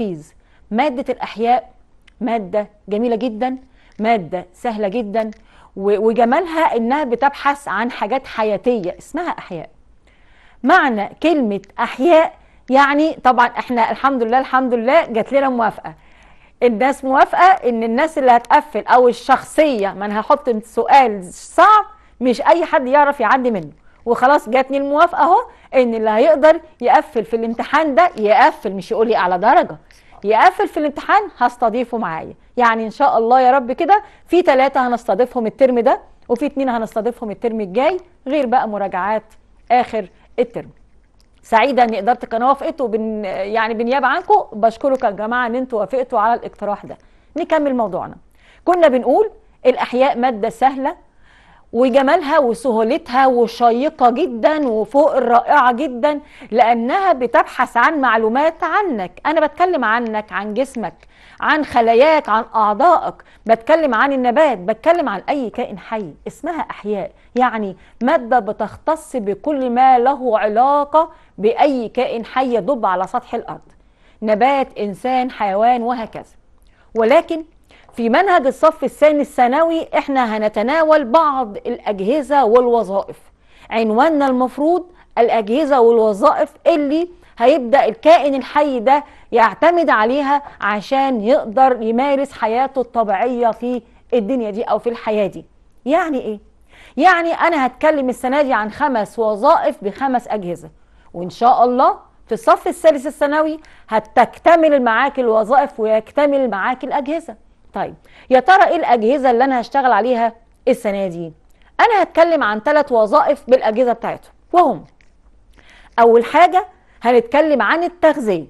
التجهيز مادة الأحياء مادة جميلة جدا مادة سهلة جدا وجمالها إنها بتبحث عن حاجات حياتية اسمها أحياء معنى كلمة أحياء يعني طبعا احنا الحمد لله الحمد لله جات لنا موافقة الناس موافقة إن الناس اللي هتقفل أو الشخصية ما أنا هحط سؤال صعب مش أي حد يعرف يعدي منه وخلاص جاتني الموافقه اهو ان اللي هيقدر يقفل في الامتحان ده يقفل مش يقول لي على درجه يقفل في الامتحان هستضيفه معايا يعني ان شاء الله يا رب كده في ثلاثه هنستضيفهم الترم ده وفي اثنين هنستضيفهم الترم الجاي غير بقى مراجعات اخر الترم سعيده ان اداره القناه وافقت وبن يعني بالنيابه عنكم بشكركم يا جماعه ان انتوا وافقتوا على الاقتراح ده نكمل موضوعنا كنا بنقول الاحياء ماده سهله وجمالها وسهولتها وشيقة جدا وفوق الرائعة جدا لأنها بتبحث عن معلومات عنك أنا بتكلم عنك عن جسمك عن خلاياك عن أعضائك بتكلم عن النبات بتكلم عن أي كائن حي اسمها أحياء يعني مادة بتختص بكل ما له علاقة بأي كائن حي يدب على سطح الأرض نبات إنسان حيوان وهكذا ولكن في منهج الصف الثاني الثانوي احنا هنتناول بعض الأجهزة والوظائف عنواننا المفروض الأجهزة والوظائف اللي هيبدأ الكائن الحي ده يعتمد عليها عشان يقدر يمارس حياته الطبيعية في الدنيا دي أو في الحياة دي يعني إيه؟ يعني أنا هتكلم السنة دي عن خمس وظائف بخمس أجهزة وإن شاء الله في الصف الثالث الثانوي هتكتمل معاك الوظائف ويكتمل معاك الأجهزة طيب يا ترى ايه الاجهزه اللي انا هشتغل عليها السنه دي انا هتكلم عن ثلاث وظائف بالاجهزه بتاعتهم وهم اول حاجه هنتكلم عن التغذيه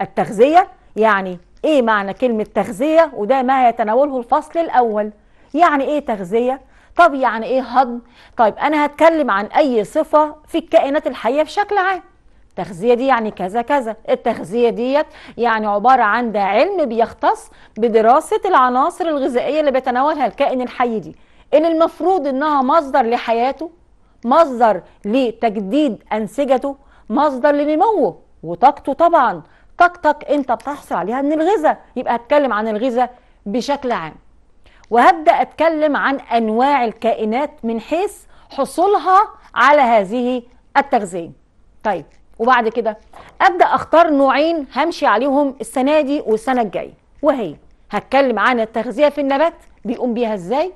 التغذيه يعني ايه معنى كلمه تغذيه وده ما يتناوله الفصل الاول يعني ايه تغذيه طب يعني ايه هضم طيب انا هتكلم عن اي صفه في الكائنات الحيه بشكل عام التغذية دي يعني كذا كذا التغذية ديت يعني عبارة عن ده علم بيختص بدراسة العناصر الغذائية اللي بيتناولها الكائن الحي دي اللي المفروض انها مصدر لحياته مصدر لتجديد انسجته مصدر لنموه وطاقته طبعا طاقتك انت بتحصل عليها من الغذاء يبقى هتكلم عن الغذاء بشكل عام وهبدا اتكلم عن انواع الكائنات من حيث حصولها على هذه التغذيه طيب وبعد كده ابدا اختار نوعين همشي عليهم السنه دي والسنه الجايه وهي هتكلم عن التغذيه في النبات بيقوم بيها ازاي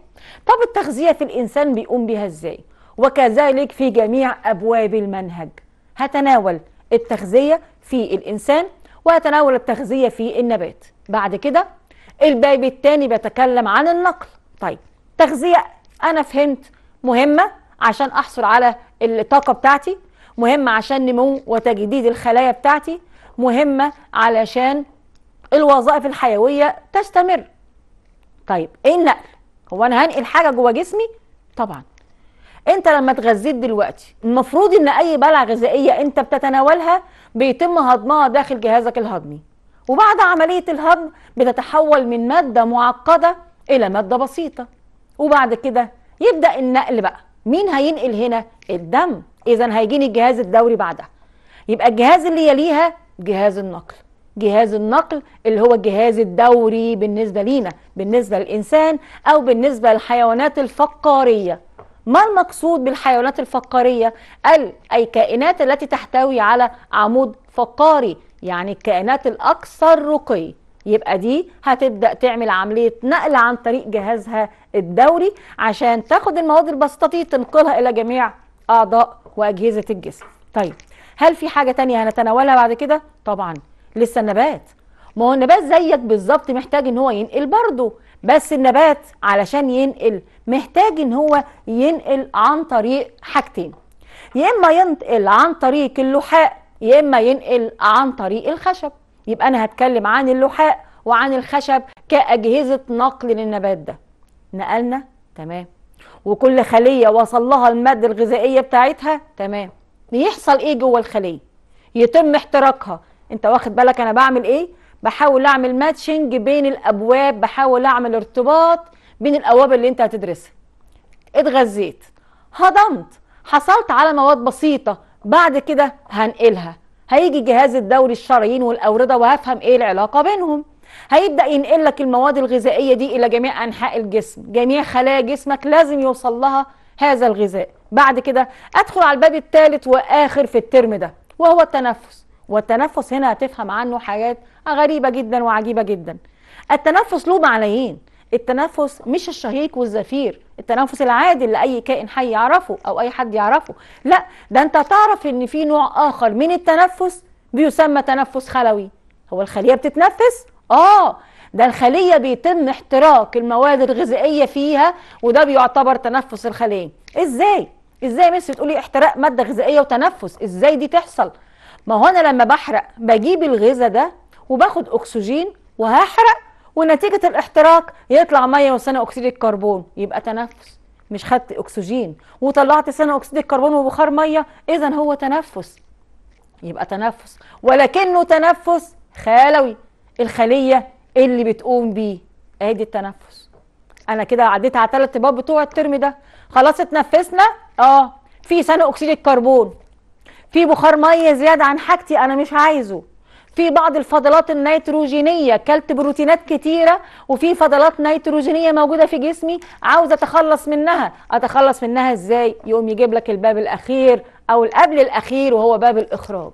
طب التغذيه في الانسان بيقوم بيها ازاي وكذلك في جميع ابواب المنهج هتناول التغذيه في الانسان وهتناول التغذيه في النبات بعد كده الباب الثاني بيتكلم عن النقل طيب تغذيه انا فهمت مهمه عشان احصل على الطاقه بتاعتي مهمة عشان نمو وتجديد الخلايا بتاعتي مهمة علشان الوظائف الحيوية تستمر طيب ايه النقل هو انا هنقل حاجة جوه جسمي طبعا انت لما اتغذيت دلوقتي المفروض ان اي بلع غذائيه انت بتتناولها بيتم هضمها داخل جهازك الهضمي وبعد عمليه الهضم بتتحول من ماده معقده الى ماده بسيطه وبعد كده يبدا النقل بقى مين هينقل هنا الدم اذا هيجيني الجهاز الدوري بعدها يبقى الجهاز اللي يليها جهاز النقل جهاز النقل اللي هو الجهاز الدوري بالنسبه لينا بالنسبه للانسان او بالنسبه للحيوانات الفقاريه ما المقصود بالحيوانات الفقاريه قال اي كائنات التي تحتوي على عمود فقاري يعني الكائنات الاكثر رقي يبقى دي هتبدا تعمل عمليه نقل عن طريق جهازها الدوري عشان تاخد المواد البسيطه تنقلها الى جميع اعضاء واجهزه الجسم طيب هل في حاجه تانية هنتناولها بعد كده طبعا لسه النبات ما هو النبات زيك بالظبط محتاج ان هو ينقل برضه بس النبات علشان ينقل محتاج ان هو ينقل عن طريق حاجتين يا اما ينقل عن طريق اللحاء يا اما ينقل عن طريق الخشب يبقى انا هتكلم عن اللحاء وعن الخشب كاجهزه نقل للنبات ده نقلنا تمام وكل خلية وصل لها المادة الغذائية بتاعتها تمام يحصل ايه جوه الخلية يتم احتراقها انت واخد بالك انا بعمل ايه بحاول اعمل ماتشنج بين الابواب بحاول اعمل ارتباط بين الابواب اللي انت هتدرسها اتغذيت هضمت حصلت على مواد بسيطة بعد كده هنقلها هيجي جهاز الدوري الشرايين والأوردة وهفهم ايه العلاقة بينهم هيبدا ينقل لك المواد الغذائيه دي الى جميع انحاء الجسم جميع خلايا جسمك لازم يوصل لها هذا الغذاء بعد كده ادخل على الباب الثالث واخر في الترم ده وهو التنفس والتنفس هنا هتفهم عنه حاجات غريبه جدا وعجيبه جدا التنفس له معنيين التنفس مش الشهيق والزفير التنفس العادي اللي اي كائن حي يعرفه او اي حد يعرفه لا ده انت تعرف ان في نوع اخر من التنفس بيسمى تنفس خلوي هو الخليه بتتنفس اه ده الخلية بيتم احتراق المواد الغذائية فيها وده بيعتبر تنفس الخلية ازاي ازاي مثل تقولي احتراق مادة غذائية وتنفس ازاي دي تحصل ما هو انا لما بحرق بجيب الغذاء ده وباخد اكسجين وهحرق ونتيجة الاحتراق يطلع مية وثاني اكسيد الكربون يبقى تنفس مش خدت اكسجين وطلعت ثاني اكسيد الكربون وبخار مية اذا هو تنفس يبقى تنفس ولكنه تنفس خلوي الخليه اللي بتقوم بيه ادي التنفس انا كده عديت على ثلاث باب بتوع الترم ده خلاص اتنفسنا اه في ثاني اكسيد الكربون في بخار ميه زياده عن حاجتي انا مش عايزه في بعض الفضلات النيتروجينيه كلت بروتينات كتيره وفي فضلات نيتروجينيه موجوده في جسمي عاوز اتخلص منها اتخلص منها ازاي يقوم يجيب لك الباب الاخير او القبل الاخير وهو باب الاخراج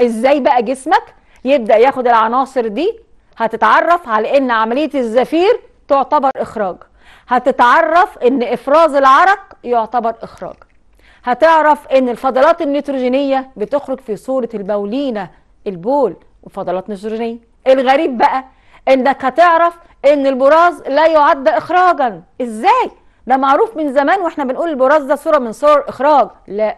ازاي بقى جسمك يبدا ياخد العناصر دي هتتعرف على ان عمليه الزفير تعتبر اخراج هتتعرف ان افراز العرق يعتبر اخراج هتعرف ان الفضلات النيتروجينيه بتخرج في صوره البولينه البول وفضلات نيتروجينيه الغريب بقى انك هتعرف ان البراز لا يعد اخراجا ازاي ده معروف من زمان واحنا بنقول البراز ده صوره من صور اخراج لا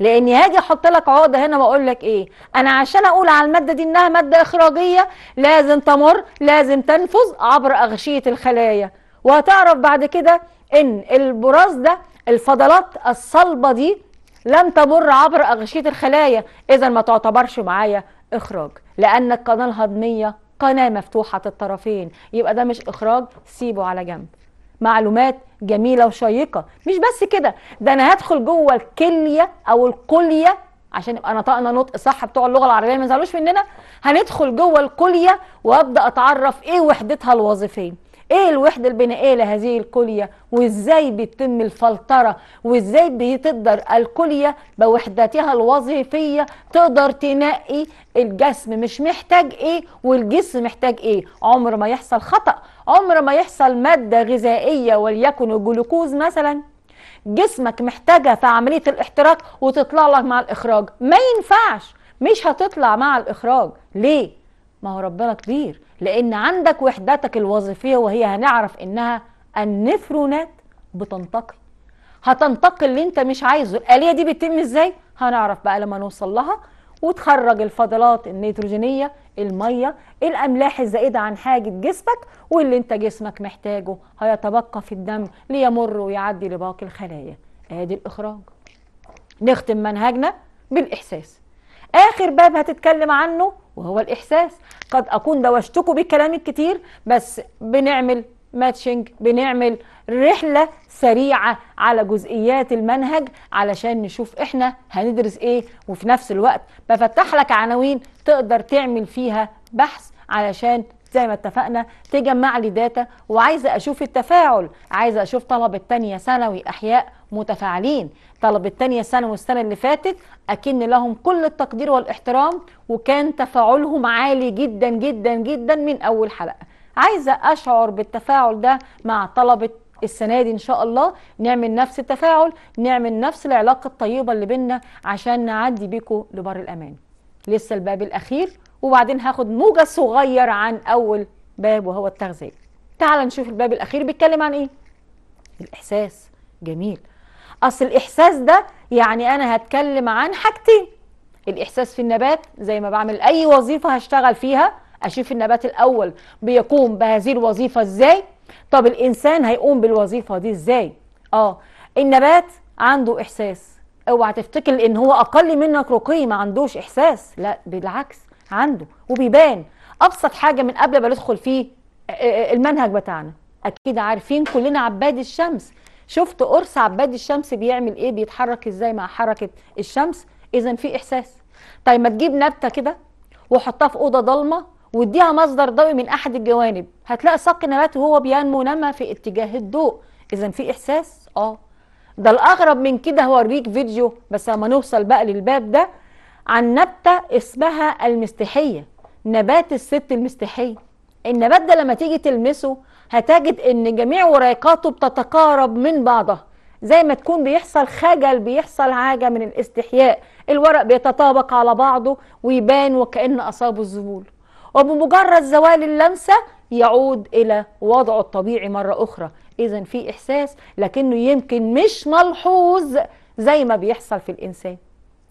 لاني هاجي احط لك عقده هنا واقول لك ايه انا عشان اقول على الماده دي انها ماده اخراجيه لازم تمر لازم تنفذ عبر اغشيه الخلايا وهتعرف بعد كده ان البراز ده الفضلات الصلبه دي لم تمر عبر اغشيه الخلايا اذا ما تعتبرش معايا اخراج لان القناه الهضميه قناه مفتوحه الطرفين يبقى ده مش اخراج سيبه على جنب معلومات جميله وشيقه مش بس كده ده انا هدخل جوه الكليه او القليه عشان يبقى نطقنا نطق صح بتوع اللغه العربيه ما يزعلوش مننا هندخل جوه الكليه وابدا اتعرف ايه وحدتها الوظيفيه ايه الوحده البنائيه لهذه الكليه وازاي بيتم الفلتره وازاي بتقدر الكليه بوحدتها الوظيفيه تقدر تنقي الجسم مش محتاج ايه والجسم محتاج ايه عمر ما يحصل خطا عمر ما يحصل ماده غذائيه وليكن الجلوكوز مثلا جسمك محتاجها في عمليه الاحتراق وتطلع لك مع الاخراج ما ينفعش مش هتطلع مع الاخراج ليه ما هو ربنا كبير لأن عندك وحداتك الوظيفية وهي هنعرف إنها النفرونات بتنتقل هتنتقل اللي انت مش عايزه الآلية دي بتتم ازاي هنعرف بقى لما نوصل لها وتخرج الفضلات النيتروجينية المية الأملاح الزائدة عن حاجة جسمك واللي انت جسمك محتاجه هيتبقى في الدم ليمر ويعدي لباقي الخلايا ادي الإخراج نختم منهجنا بالإحساس آخر باب هتتكلم عنه وهو الإحساس قد أكون دوشتكم بالكلام الكتير بس بنعمل ماتشنج بنعمل رحلة سريعة على جزئيات المنهج علشان نشوف احنا هندرس ايه وفي نفس الوقت بفتح لك عناوين تقدر تعمل فيها بحث علشان زي ما اتفقنا تجمع لي داتا وعايزه اشوف التفاعل عايزه اشوف طلبه الثانيه ثانوي احياء متفاعلين طلبه الثانيه ثانوي السنه اللي فاتت اكن لهم كل التقدير والاحترام وكان تفاعلهم عالي جدا جدا جدا من اول حلقه عايزه اشعر بالتفاعل ده مع طلبه السنه دي ان شاء الله نعمل نفس التفاعل نعمل نفس العلاقه الطيبه اللي بينا عشان نعدي بيكو لبر الامان لسه الباب الاخير وبعدين هاخد موجه صغير عن اول باب وهو التغذيه تعال نشوف الباب الاخير بيتكلم عن ايه الاحساس جميل اصل الاحساس ده يعني انا هتكلم عن حاجتين الاحساس في النبات زي ما بعمل اي وظيفه هشتغل فيها اشوف النبات الاول بيقوم بهذه الوظيفه ازاي طب الانسان هيقوم بالوظيفه دي ازاي اه النبات عنده احساس اوعى تفتكر ان هو اقل منك رقي ما عندوش احساس لا بالعكس عنده وبيبان ابسط حاجه من قبل ما ندخل في آه، آه، آه، المنهج بتاعنا اكيد عارفين كلنا عباد الشمس شفت قرص عباد الشمس بيعمل ايه بيتحرك ازاي مع حركه الشمس اذا في احساس طيب ما تجيب نبته كده وحطها في اوضه ضلمه واديها مصدر ضوء من احد الجوانب هتلاقي ساق النبات وهو بينمو نما في اتجاه الضوء اذا في احساس اه ده الاغرب من كده هوريك فيديو بس لما نوصل بقى للباب ده عن نبتة اسمها المستحية نبات الست المستحية النبات ده لما تيجي تلمسه هتجد ان جميع وريقاته بتتقارب من بعضها زي ما تكون بيحصل خجل بيحصل حاجة من الاستحياء الورق بيتطابق على بعضه ويبان وكأن أصابه الزبول وبمجرد زوال اللمسة يعود إلى وضعه الطبيعي مرة أخرى إذا في إحساس لكنه يمكن مش ملحوظ زي ما بيحصل في الإنسان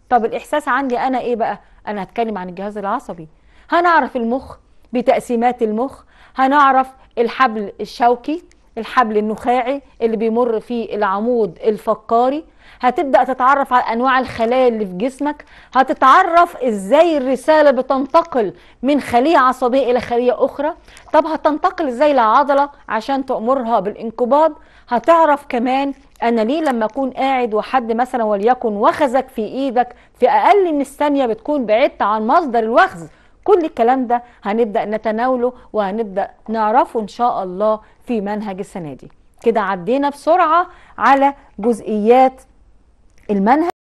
طب الإحساس عندي أنا إيه بقى؟ أنا هتكلم عن الجهاز العصبي هنعرف المخ بتقسيمات المخ هنعرف الحبل الشوكي الحبل النخاعي اللي بيمر فيه العمود الفقاري هتبدأ تتعرف على أنواع الخلايا اللي في جسمك هتتعرف إزاي الرسالة بتنتقل من خلية عصبية إلى خلية أخرى طب هتنتقل إزاي لعضلة عشان تأمرها بالانقباض هتعرف كمان انا ليه لما اكون قاعد وحد مثلا وليكن وخزك في ايدك في اقل من الثانيه بتكون بعدت عن مصدر الوخز كل الكلام ده هنبدا نتناوله وهنبدا نعرفه ان شاء الله في منهج السنه دي كده عدينا بسرعه على جزئيات المنهج